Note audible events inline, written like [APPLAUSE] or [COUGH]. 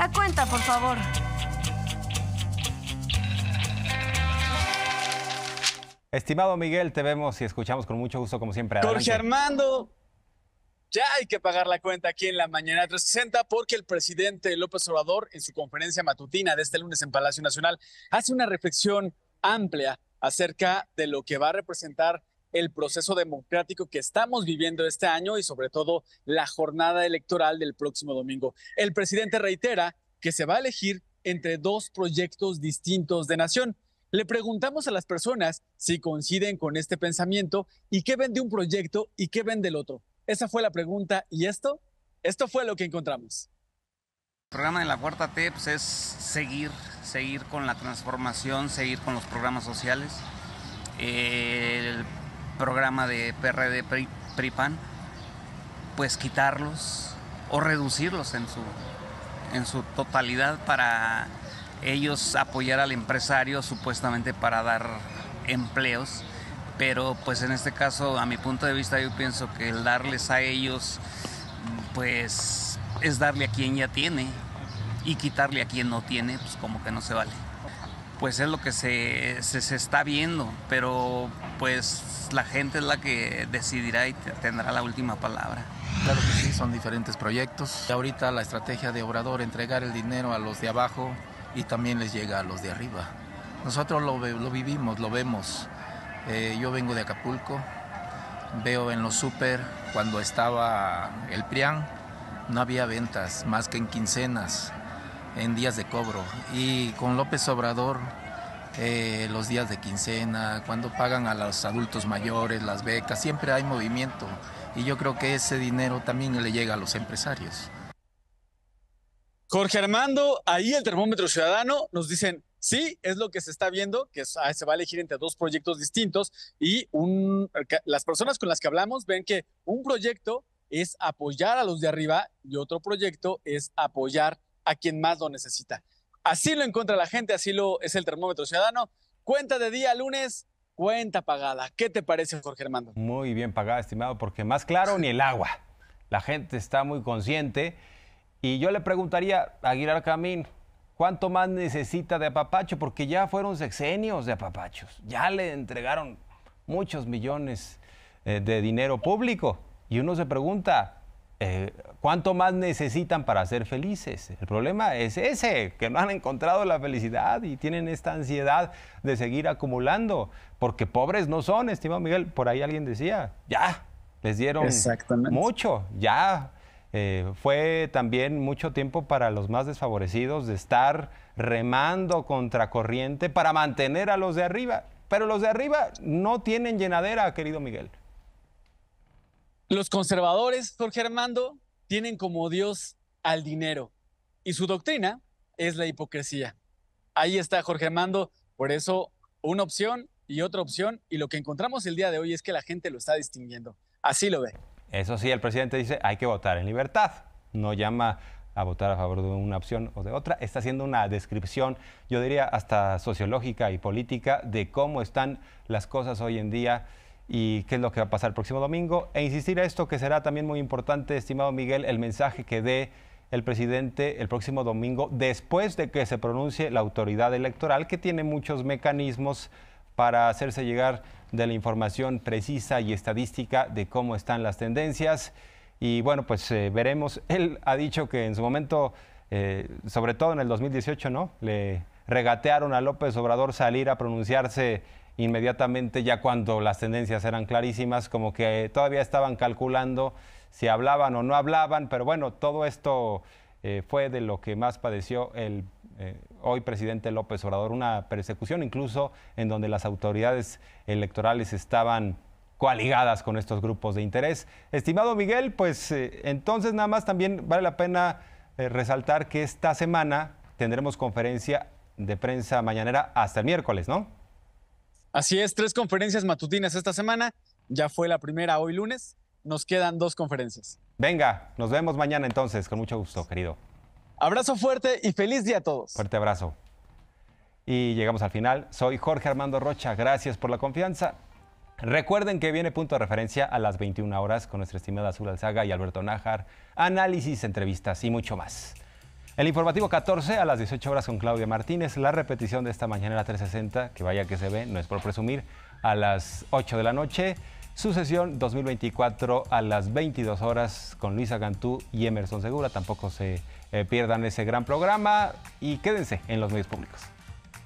La cuenta, por favor. Estimado Miguel, te vemos y escuchamos con mucho gusto, como siempre. Jorge Armando, ya hay que pagar la cuenta aquí en la mañana 360 porque el presidente López Obrador en su conferencia matutina de este lunes en Palacio Nacional hace una reflexión amplia acerca de lo que va a representar el proceso democrático que estamos viviendo este año y sobre todo la jornada electoral del próximo domingo. El presidente reitera que se va a elegir entre dos proyectos distintos de nación. Le preguntamos a las personas si coinciden con este pensamiento y qué ven de un proyecto y qué ven del otro. Esa fue la pregunta y esto, esto fue lo que encontramos. El programa de la cuarta T pues, es seguir, seguir con la transformación, seguir con los programas sociales. Eh, el programa de PRD PRIPAN, pues quitarlos o reducirlos en su, en su totalidad para ellos apoyar al empresario supuestamente para dar empleos. Pero pues en este caso, a mi punto de vista, yo pienso que el darles a ellos, pues es darle a quien ya tiene y quitarle a quien no tiene, pues como que no se vale pues es lo que se, está viendo, pero pues la gente es la que decidirá y tendrá la última palabra. Claro que sí, son diferentes proyectos. Y ahorita la estrategia de Obrador, entregar el dinero a los de abajo y también les llega a los de arriba. Nosotros lo, vivimos, lo vemos. Eh, yo vengo de Acapulco, veo en los super cuando estaba el PRIAN, no había ventas más que en quincenas en días de cobro. Y con López Obrador, eh, los días de quincena, cuando pagan a los adultos mayores, las becas, siempre hay movimiento. Y yo creo que ese dinero también le llega a los empresarios. Jorge Armando, ahí el termómetro ciudadano nos dicen, sí, es lo que se está viendo, que ah, se va a elegir entre dos proyectos distintos y las personas con las que hablamos ven que un proyecto es apoyar a los de arriba y otro proyecto es apoyar a quien más lo necesita. Así lo encuentra la gente, así lo es el termómetro ciudadano. Cuenta de día lunes, cuenta pagada. ¿Qué te parece, Jorge Armando? Muy bien pagada, estimado, porque más claro ni el agua. La gente está muy consciente. Y yo le preguntaría a Aguilar Camín, ¿cuánto más necesita de apapacho? Porque ya fueron sexenios de apapachos. Ya le entregaron muchos millones eh, de dinero público. Y uno se pregunta, eh, ¿cuánto más necesitan para ser felices? El problema es ese, que no han encontrado la felicidad y tienen esta ansiedad de seguir acumulando, porque pobres no son, estimado Miguel, por ahí alguien decía, ya, les dieron mucho, ya. Eh, fue también mucho tiempo para los más desfavorecidos de estar remando contracorriente para mantener a los de arriba. Pero los de arriba no tienen llenadera, querido Miguel. Los conservadores, Jorge Armando, tienen como Dios al dinero y su doctrina es la hipocresía. Ahí está Jorge Armando, por eso una opción y otra opción y lo que encontramos el día de hoy es que la gente lo está distinguiendo. Así lo ve. Eso sí, el presidente dice hay que votar en libertad, no llama a votar a favor de una opción o de otra. Está haciendo una descripción, yo diría, hasta sociológica y política de cómo están las cosas hoy en día y qué es lo que va a pasar el próximo domingo. E insistir a esto que será también muy importante, estimado Miguel, el mensaje que dé el presidente el próximo domingo después de que se pronuncie la autoridad electoral, que tiene muchos mecanismos para hacerse llegar de la información precisa y estadística de cómo están las tendencias. Y bueno, pues eh, veremos. [LAUGHS] Él ha dicho que en su momento, eh, sobre todo en el 2018, ¿no? Le regatearon a López Obrador salir a pronunciarse inmediatamente ya cuando las tendencias eran clarísimas, como que todavía estaban calculando si hablaban o no hablaban, pero bueno, todo esto eh, fue de lo que más padeció el eh, hoy presidente López Obrador, una persecución incluso en donde las autoridades electorales estaban coaligadas con estos grupos de interés. Estimado Miguel, pues eh, entonces nada más también vale la pena resaltar que esta semana tendremos conferencia de prensa mañanera hasta el miércoles, ¿no? Así es, tres conferencias matutinas esta semana. Ya fue la primera hoy lunes. Nos quedan dos conferencias. Venga, nos vemos mañana entonces, con mucho gusto, querido. Abrazo fuerte y feliz día a todos. Fuerte abrazo. Y llegamos al final. Soy Jorge Armando Rocha. Gracias por la confianza. Recuerden que viene punto de referencia a las 21 horas con nuestra estimada Azul Alzaga y Alberto Nájar. Análisis, entrevistas y mucho más. El informativo 14 a las 18 horas con Claudia Martínez. La repetición de esta mañana a las 360, que vaya que se ve, no es por presumir, a las 8 de la noche. sucesión 2024 a las 22 horas con Luisa Gantú y Emerson Segura. Tampoco se eh, pierdan ese gran programa y quédense en los medios públicos.